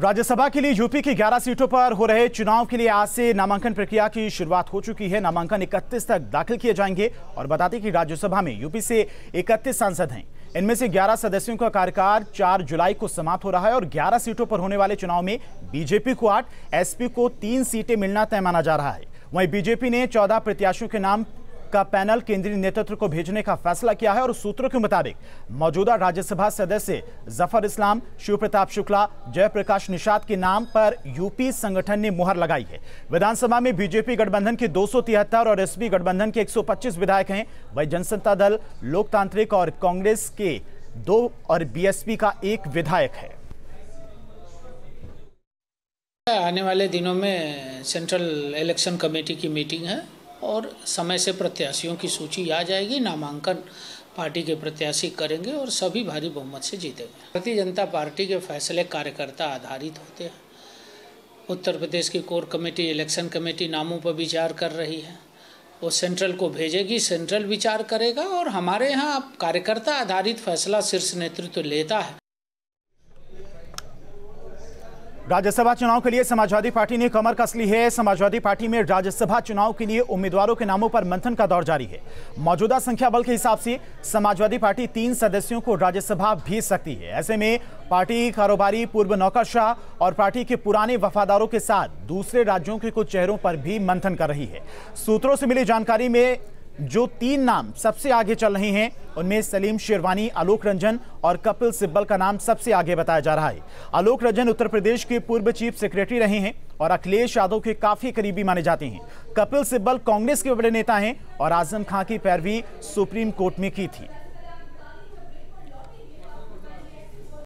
राज्यसभा के लिए यूपी की 11 सीटों पर हो रहे चुनाव के लिए आज से नामांकन प्रक्रिया की शुरुआत हो चुकी है नामांकन 31 तक दाखिल किए जाएंगे और बताते कि राज्यसभा में यूपी से 31 सांसद हैं इनमें से 11 सदस्यों का कार्यकाल 4 जुलाई को समाप्त हो रहा है और 11 सीटों पर होने वाले चुनाव में बीजेपी को आठ एसपी को तीन सीटें मिलना तय माना जा रहा है वहीं बीजेपी ने चौदह प्रत्याशियों के नाम का पैनल केंद्रीय नेतृत्व को भेजने का फैसला किया है और सूत्रों के मुताबिक मौजूदा राज्यसभा सदस्य जफर इस्लाम शिव प्रताप शुक्ला जयप्रकाश निषाद के नाम पर यूपी संगठन ने मुहर लगाई है विधानसभा में बीजेपी गठबंधन के दो और एस गठबंधन के एक विधायक हैं वही जनसत्ता दल लोकतांत्रिक और कांग्रेस के दो और बीएसपी का एक विधायक है आने वाले दिनों में सेंट्रल इलेक्शन कमेटी की मीटिंग है और समय से प्रत्याशियों की सूची आ जाएगी नामांकन पार्टी के प्रत्याशी करेंगे और सभी भारी बहुमत से जीतेंगे भारतीय जनता पार्टी के फैसले कार्यकर्ता आधारित होते हैं उत्तर प्रदेश की कोर कमेटी इलेक्शन कमेटी नामों पर विचार कर रही है वो सेंट्रल को भेजेगी सेंट्रल विचार करेगा और हमारे यहाँ कार्यकर्ता आधारित फैसला शीर्ष नेतृत्व तो लेता है राज्यसभा चुनाव के लिए समाजवादी पार्टी ने कमर कस ली है समाजवादी पार्टी में राज्यसभा चुनाव के लिए उम्मीदवारों के नामों पर मंथन का दौर जारी है मौजूदा संख्या बल के हिसाब से समाजवादी पार्टी तीन सदस्यों को राज्यसभा भेज सकती है ऐसे में पार्टी कारोबारी पूर्व नौकरशाह और पार्टी के पुराने वफादारों के साथ दूसरे राज्यों के कुछ चेहरों पर भी मंथन कर रही है सूत्रों से मिली जानकारी में जो तीन नाम सबसे आगे चल रहे हैं उनमें सलीम शेरवानी आलोक रंजन और कपिल सिब्बल का नाम सबसे आगे बताया जा रहा है आलोक रंजन उत्तर प्रदेश के पूर्व चीफ सेक्रेटरी रहे हैं और अखिलेश यादव के काफी करीबी माने जाते हैं कपिल सिब्बल कांग्रेस के बड़े नेता हैं और आजम खां की पैरवी सुप्रीम कोर्ट में की थी